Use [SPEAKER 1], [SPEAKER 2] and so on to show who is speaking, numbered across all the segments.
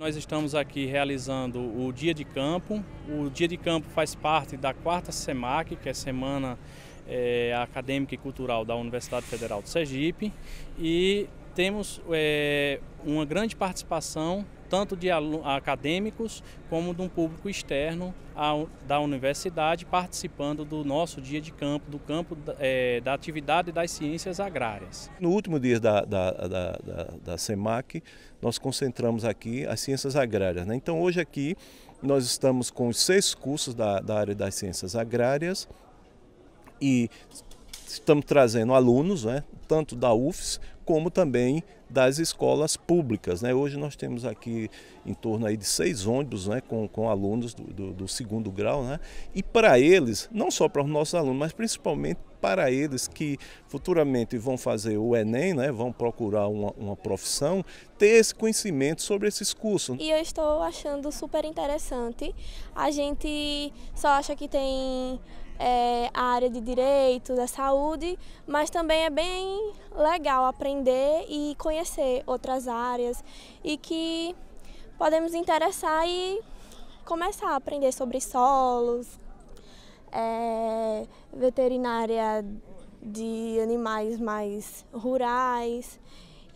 [SPEAKER 1] Nós estamos aqui realizando o Dia de Campo. O Dia de Campo faz parte da quarta SEMAC, que é a Semana é, Acadêmica e Cultural da Universidade Federal do Sergipe. E temos é, uma grande participação tanto de acadêmicos como de um público externo da universidade participando do nosso dia de campo, do campo é, da atividade das ciências agrárias.
[SPEAKER 2] No último dia da, da, da, da, da CEMAC, nós concentramos aqui as ciências agrárias. Né? Então, hoje aqui, nós estamos com os seis cursos da, da área das ciências agrárias e estamos trazendo alunos, né? tanto da UFS como também das escolas públicas. Né? Hoje nós temos aqui em torno aí de seis ônibus né, com, com alunos do, do, do segundo grau, né? e para eles, não só para os nossos alunos, mas principalmente para eles que futuramente vão fazer o Enem, né, vão procurar uma, uma profissão, ter esse conhecimento sobre esses cursos. E
[SPEAKER 3] eu estou achando super interessante. A gente só acha que tem é, a área de direito, da saúde, mas também é bem legal aprender e conhecer outras áreas e que podemos interessar e começar a aprender sobre solos, é, veterinária de animais mais rurais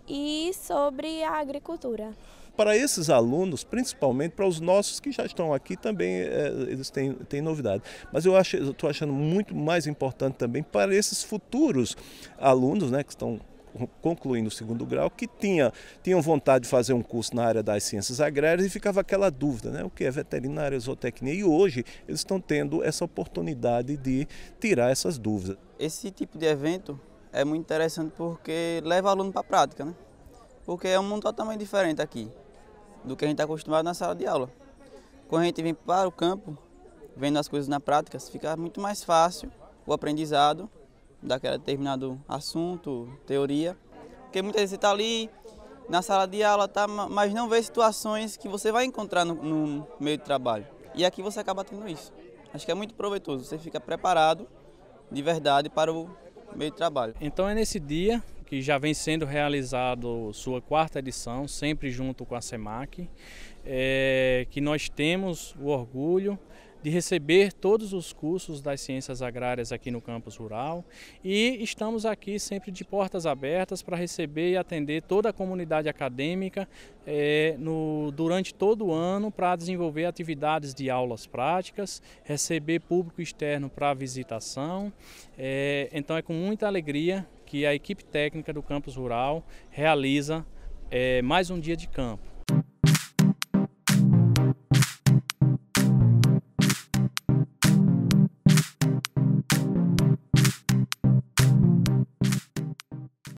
[SPEAKER 3] e sobre a agricultura. Para
[SPEAKER 2] esses alunos, principalmente para os nossos que já estão aqui, também é, eles têm, têm novidade. Mas eu acho, estou achando muito mais importante também para esses futuros alunos né, que estão concluindo o segundo grau, que tinha, tinham vontade de fazer um curso na área das ciências agrárias e ficava aquela dúvida, né? O que é veterinária, zootecnia? E hoje eles estão tendo essa oportunidade de tirar essas dúvidas.
[SPEAKER 4] Esse tipo de evento é muito interessante porque leva aluno para a prática, né? Porque é um mundo totalmente diferente aqui do que a gente está acostumado na sala de aula. Quando a gente vem para o campo, vendo as coisas na prática, fica muito mais fácil o aprendizado daquele determinado assunto, teoria. Porque muitas vezes você está ali na sala de aula, tá, mas não vê situações que você vai encontrar no, no meio de trabalho. E aqui você acaba tendo isso. Acho que é muito proveitoso, você fica preparado de verdade para o meio de trabalho. Então é nesse
[SPEAKER 1] dia que já vem sendo realizado sua quarta edição, sempre junto com a SEMAC, é, que nós temos o orgulho de receber todos os cursos das ciências agrárias aqui no campus rural e estamos aqui sempre de portas abertas para receber e atender toda a comunidade acadêmica é, no, durante todo o ano para desenvolver atividades de aulas práticas, receber público externo para visitação. É, então é com muita alegria que a equipe técnica do campus rural realiza é, mais um dia de campo.